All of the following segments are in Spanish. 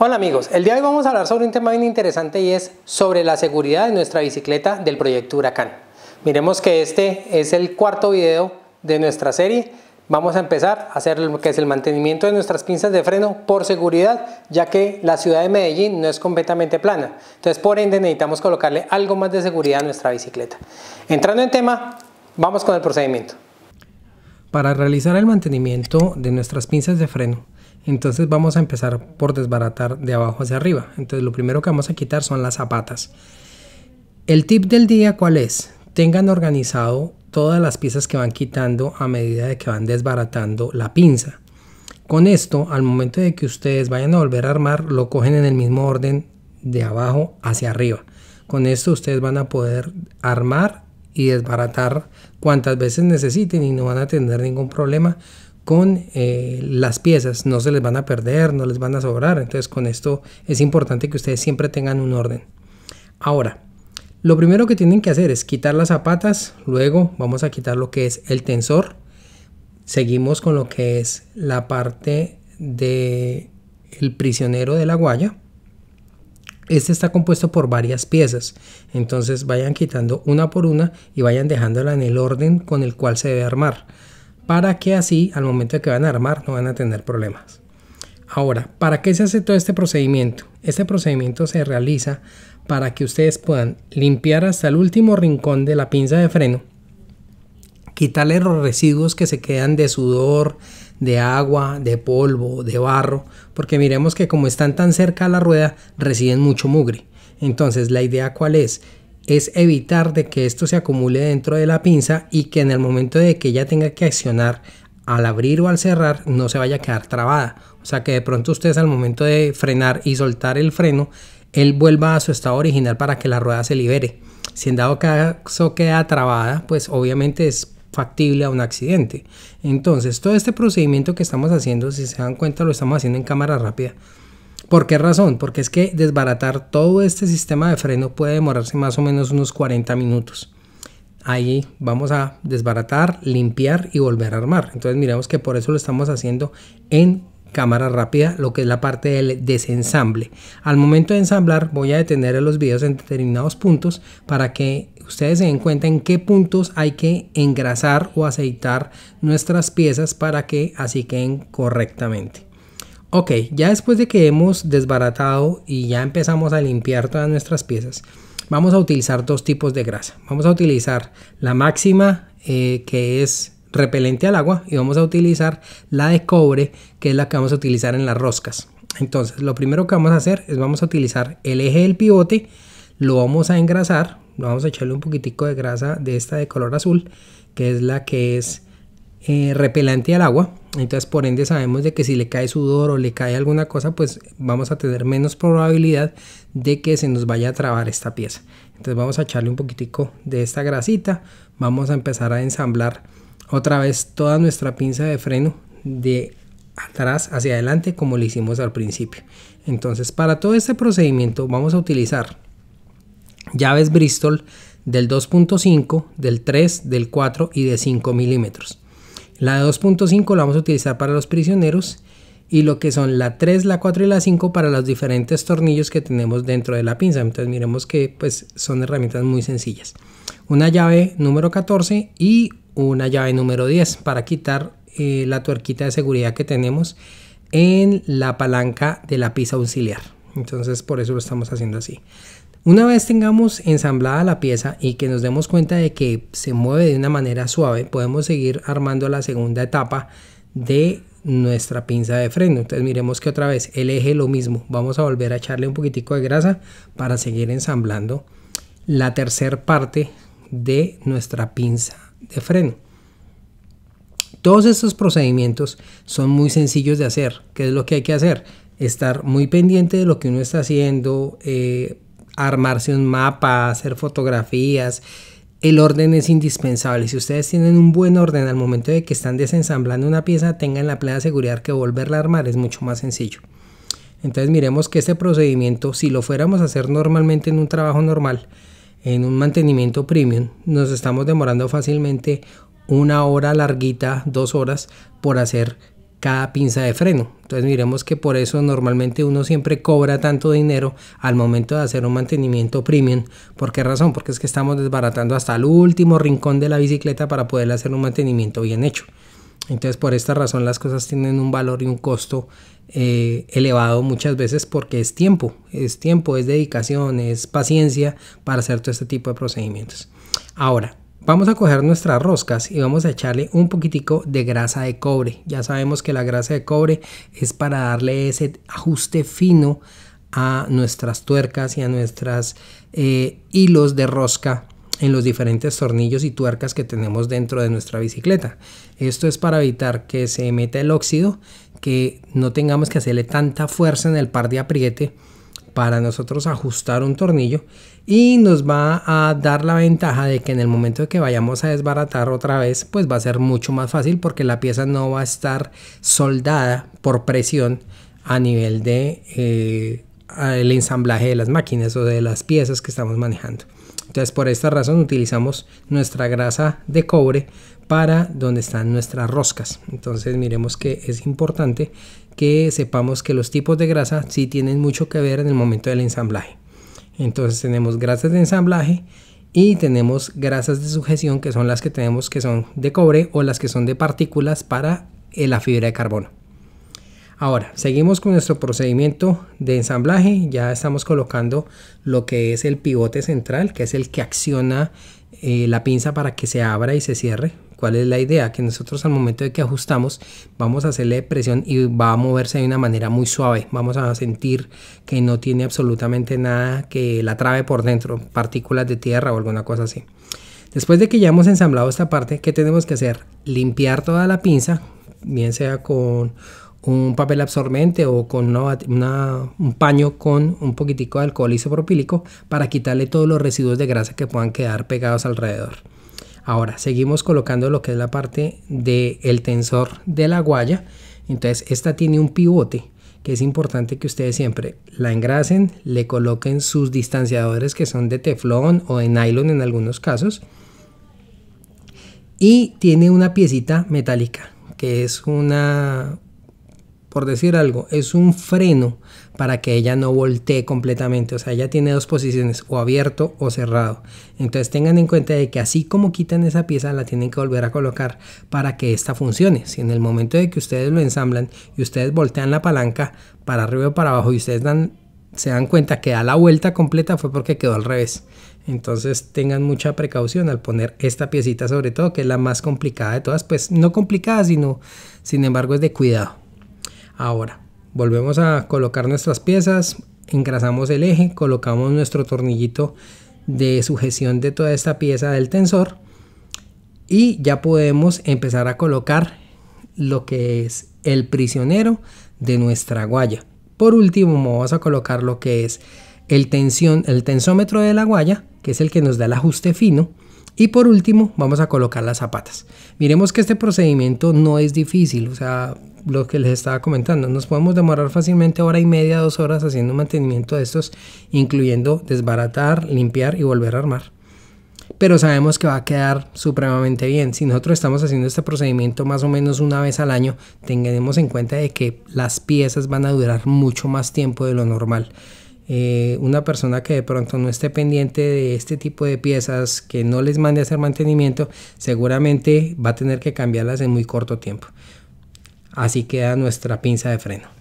Hola amigos, el día de hoy vamos a hablar sobre un tema bien interesante y es sobre la seguridad de nuestra bicicleta del proyecto Huracán. Miremos que este es el cuarto video de nuestra serie. Vamos a empezar a hacer lo que es el mantenimiento de nuestras pinzas de freno por seguridad, ya que la ciudad de Medellín no es completamente plana. Entonces, por ende, necesitamos colocarle algo más de seguridad a nuestra bicicleta. Entrando en tema, vamos con el procedimiento. Para realizar el mantenimiento de nuestras pinzas de freno, entonces vamos a empezar por desbaratar de abajo hacia arriba. Entonces lo primero que vamos a quitar son las zapatas. El tip del día cuál es? Tengan organizado todas las piezas que van quitando a medida de que van desbaratando la pinza. Con esto, al momento de que ustedes vayan a volver a armar, lo cogen en el mismo orden de abajo hacia arriba. Con esto ustedes van a poder armar y desbaratar cuantas veces necesiten y no van a tener ningún problema con eh, las piezas, no se les van a perder, no les van a sobrar, entonces con esto es importante que ustedes siempre tengan un orden. Ahora, lo primero que tienen que hacer es quitar las zapatas, luego vamos a quitar lo que es el tensor, seguimos con lo que es la parte de el prisionero de la guaya, este está compuesto por varias piezas, entonces vayan quitando una por una y vayan dejándola en el orden con el cual se debe armar para que así al momento de que van a armar no van a tener problemas. Ahora, ¿para qué se hace todo este procedimiento? Este procedimiento se realiza para que ustedes puedan limpiar hasta el último rincón de la pinza de freno, quitarle los residuos que se quedan de sudor, de agua, de polvo, de barro, porque miremos que como están tan cerca a la rueda, reciben mucho mugre. Entonces, la idea cuál es? es evitar de que esto se acumule dentro de la pinza y que en el momento de que ella tenga que accionar al abrir o al cerrar no se vaya a quedar trabada. O sea que de pronto ustedes al momento de frenar y soltar el freno, él vuelva a su estado original para que la rueda se libere. Si en dado caso queda trabada, pues obviamente es factible a un accidente. Entonces, todo este procedimiento que estamos haciendo, si se dan cuenta, lo estamos haciendo en cámara rápida. ¿Por qué razón? Porque es que desbaratar todo este sistema de freno puede demorarse más o menos unos 40 minutos. Ahí vamos a desbaratar, limpiar y volver a armar. Entonces miremos que por eso lo estamos haciendo en cámara rápida, lo que es la parte del desensamble. Al momento de ensamblar voy a detener los videos en determinados puntos para que ustedes se den cuenta en qué puntos hay que engrasar o aceitar nuestras piezas para que así queden correctamente. Ok, ya después de que hemos desbaratado y ya empezamos a limpiar todas nuestras piezas, vamos a utilizar dos tipos de grasa. Vamos a utilizar la máxima eh, que es repelente al agua y vamos a utilizar la de cobre que es la que vamos a utilizar en las roscas. Entonces lo primero que vamos a hacer es vamos a utilizar el eje del pivote, lo vamos a engrasar, vamos a echarle un poquitico de grasa de esta de color azul que es la que es eh, repelante al agua. Entonces, por ende, sabemos de que si le cae sudor o le cae alguna cosa, pues vamos a tener menos probabilidad de que se nos vaya a trabar esta pieza. Entonces, vamos a echarle un poquitico de esta grasita. Vamos a empezar a ensamblar otra vez toda nuestra pinza de freno de atrás hacia adelante como lo hicimos al principio. Entonces, para todo este procedimiento vamos a utilizar llaves Bristol del 2.5, del 3, del 4 y de 5 milímetros. La 2.5 la vamos a utilizar para los prisioneros y lo que son la 3, la 4 y la 5 para los diferentes tornillos que tenemos dentro de la pinza. Entonces miremos que pues son herramientas muy sencillas. Una llave número 14 y una llave número 10 para quitar eh, la tuerquita de seguridad que tenemos en la palanca de la pisa auxiliar. Entonces por eso lo estamos haciendo así. Una vez tengamos ensamblada la pieza y que nos demos cuenta de que se mueve de una manera suave, podemos seguir armando la segunda etapa de nuestra pinza de freno. Entonces miremos que otra vez el eje lo mismo. Vamos a volver a echarle un poquitico de grasa para seguir ensamblando la tercera parte de nuestra pinza de freno. Todos estos procedimientos son muy sencillos de hacer. ¿Qué es lo que hay que hacer? Estar muy pendiente de lo que uno está haciendo, eh, armarse un mapa, hacer fotografías. El orden es indispensable. Si ustedes tienen un buen orden al momento de que están desensamblando una pieza, tengan la plena seguridad que volverla a armar es mucho más sencillo. Entonces miremos que este procedimiento, si lo fuéramos a hacer normalmente en un trabajo normal, en un mantenimiento premium, nos estamos demorando fácilmente una hora larguita, dos horas, por hacer cada pinza de freno. Entonces miremos que por eso normalmente uno siempre cobra tanto dinero al momento de hacer un mantenimiento premium. ¿Por qué razón? Porque es que estamos desbaratando hasta el último rincón de la bicicleta para poder hacer un mantenimiento bien hecho. Entonces por esta razón las cosas tienen un valor y un costo eh, elevado muchas veces porque es tiempo, es tiempo, es dedicación, es paciencia para hacer todo este tipo de procedimientos. Ahora, Vamos a coger nuestras roscas y vamos a echarle un poquitico de grasa de cobre. Ya sabemos que la grasa de cobre es para darle ese ajuste fino a nuestras tuercas y a nuestras eh, hilos de rosca en los diferentes tornillos y tuercas que tenemos dentro de nuestra bicicleta. Esto es para evitar que se meta el óxido, que no tengamos que hacerle tanta fuerza en el par de apriete para nosotros ajustar un tornillo y nos va a dar la ventaja de que en el momento de que vayamos a desbaratar otra vez pues va a ser mucho más fácil porque la pieza no va a estar soldada por presión a nivel de eh, el ensamblaje de las máquinas o de las piezas que estamos manejando entonces por esta razón utilizamos nuestra grasa de cobre para donde están nuestras roscas. Entonces miremos que es importante que sepamos que los tipos de grasa sí tienen mucho que ver en el momento del ensamblaje. Entonces tenemos grasas de ensamblaje y tenemos grasas de sujeción que son las que tenemos que son de cobre o las que son de partículas para eh, la fibra de carbono. Ahora, seguimos con nuestro procedimiento de ensamblaje. Ya estamos colocando lo que es el pivote central, que es el que acciona eh, la pinza para que se abra y se cierre ¿Cuál es la idea? Que nosotros al momento de que ajustamos vamos a hacerle presión y va a moverse de una manera muy suave. Vamos a sentir que no tiene absolutamente nada que la trabe por dentro, partículas de tierra o alguna cosa así. Después de que ya hemos ensamblado esta parte, ¿qué tenemos que hacer? Limpiar toda la pinza, bien sea con un papel absorbente o con un paño con un poquitico de alcohol isopropílico para quitarle todos los residuos de grasa que puedan quedar pegados alrededor. Ahora, seguimos colocando lo que es la parte del el tensor de la guaya. Entonces, esta tiene un pivote que es importante que ustedes siempre la engrasen, le coloquen sus distanciadores que son de teflón o de nylon en algunos casos. Y tiene una piecita metálica, que es una, por decir algo, es un freno para que ella no voltee completamente. O sea, ella tiene dos posiciones, o abierto o cerrado. Entonces tengan en cuenta de que así como quitan esa pieza, la tienen que volver a colocar para que esta funcione. Si en el momento de que ustedes lo ensamblan y ustedes voltean la palanca para arriba o para abajo y ustedes dan, se dan cuenta que da la vuelta completa fue porque quedó al revés. Entonces tengan mucha precaución al poner esta piecita sobre todo, que es la más complicada de todas. Pues no complicada, sino sin embargo es de cuidado. Ahora, volvemos a colocar nuestras piezas, engrasamos el eje, colocamos nuestro tornillito de sujeción de toda esta pieza del tensor y ya podemos empezar a colocar lo que es el prisionero de nuestra guaya. Por último vamos a colocar lo que es el, tensión, el tensómetro de la guaya, que es el que nos da el ajuste fino y por último, vamos a colocar las zapatas. Miremos que este procedimiento no es difícil, o sea, lo que les estaba comentando, nos podemos demorar fácilmente hora y media, dos horas haciendo un mantenimiento de estos, incluyendo desbaratar, limpiar y volver a armar. Pero sabemos que va a quedar supremamente bien. Si nosotros estamos haciendo este procedimiento más o menos una vez al año, tengamos en cuenta de que las piezas van a durar mucho más tiempo de lo normal. Eh, una persona que de pronto no esté pendiente de este tipo de piezas, que no les mande a hacer mantenimiento, seguramente va a tener que cambiarlas en muy corto tiempo. Así queda nuestra pinza de freno.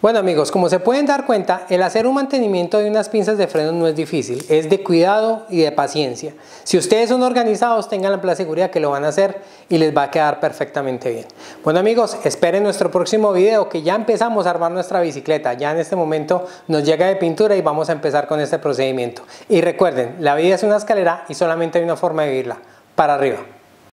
Bueno amigos, como se pueden dar cuenta, el hacer un mantenimiento de unas pinzas de freno no es difícil, es de cuidado y de paciencia. Si ustedes son organizados, tengan la seguridad que lo van a hacer y les va a quedar perfectamente bien. Bueno amigos, esperen nuestro próximo video que ya empezamos a armar nuestra bicicleta. Ya en este momento nos llega de pintura y vamos a empezar con este procedimiento. Y recuerden, la vida es una escalera y solamente hay una forma de vivirla, para arriba.